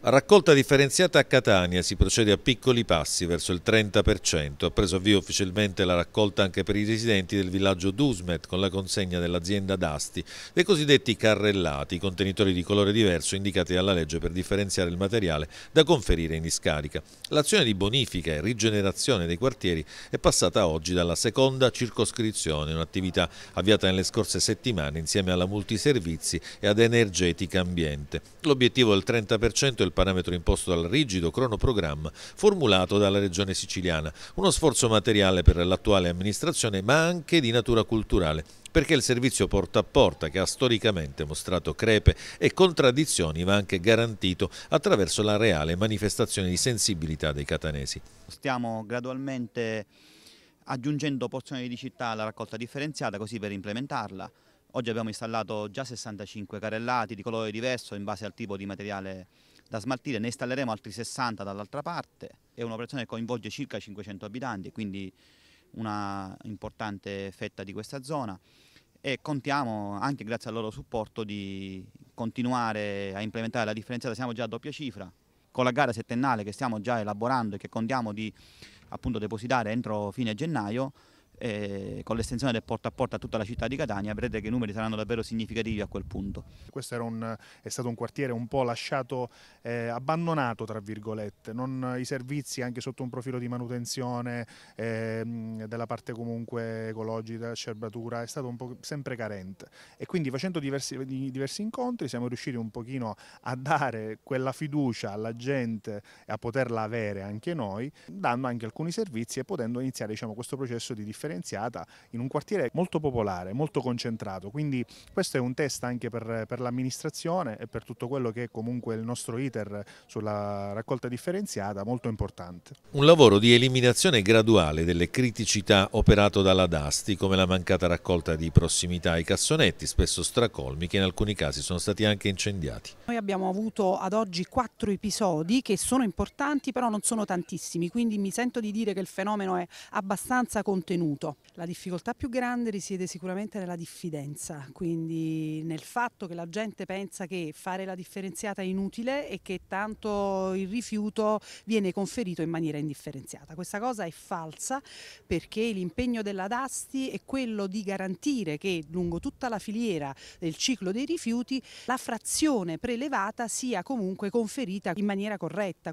raccolta differenziata a Catania si procede a piccoli passi verso il 30%. Ha preso avvio ufficialmente la raccolta anche per i residenti del villaggio Dusmet con la consegna dell'azienda Dasti dei cosiddetti carrellati, contenitori di colore diverso indicati dalla legge per differenziare il materiale da conferire in discarica. L'azione di bonifica e rigenerazione dei quartieri è passata oggi dalla seconda circoscrizione, un'attività avviata nelle scorse settimane insieme alla multiservizi e ad energetica ambiente. L'obiettivo del 30% è del parametro imposto dal rigido cronoprogramma formulato dalla Regione siciliana. Uno sforzo materiale per l'attuale amministrazione ma anche di natura culturale perché il servizio porta a porta che ha storicamente mostrato crepe e contraddizioni va anche garantito attraverso la reale manifestazione di sensibilità dei catanesi. Stiamo gradualmente aggiungendo porzioni di città alla raccolta differenziata così per implementarla. Oggi abbiamo installato già 65 carrellati di colore diverso in base al tipo di materiale da smaltire, ne installeremo altri 60 dall'altra parte, è un'operazione che coinvolge circa 500 abitanti, quindi una importante fetta di questa zona e contiamo anche grazie al loro supporto di continuare a implementare la differenziata, siamo già a doppia cifra, con la gara settennale che stiamo già elaborando e che contiamo di appunto, depositare entro fine gennaio, eh, con l'estensione del porta a porta a tutta la città di Catania vedrete che i numeri saranno davvero significativi a quel punto. Questo un, è stato un quartiere un po' lasciato, eh, abbandonato tra virgolette, non, i servizi anche sotto un profilo di manutenzione eh, della parte comunque ecologica, scerbatura, è stato un po' sempre carente e quindi facendo diversi, diversi incontri siamo riusciti un pochino a dare quella fiducia alla gente e a poterla avere anche noi, dando anche alcuni servizi e potendo iniziare diciamo, questo processo di differenza differenziata in un quartiere molto popolare, molto concentrato, quindi questo è un test anche per, per l'amministrazione e per tutto quello che è comunque il nostro iter sulla raccolta differenziata molto importante. Un lavoro di eliminazione graduale delle criticità operato dalla DASTI come la mancata raccolta di prossimità ai cassonetti, spesso stracolmi, che in alcuni casi sono stati anche incendiati. Noi abbiamo avuto ad oggi quattro episodi che sono importanti però non sono tantissimi, quindi mi sento di dire che il fenomeno è abbastanza contenuto punto. La difficoltà più grande risiede sicuramente nella diffidenza, quindi nel fatto che la gente pensa che fare la differenziata è inutile e che tanto il rifiuto viene conferito in maniera indifferenziata. Questa cosa è falsa perché l'impegno della DASTI è quello di garantire che lungo tutta la filiera del ciclo dei rifiuti la frazione prelevata sia comunque conferita in maniera corretta.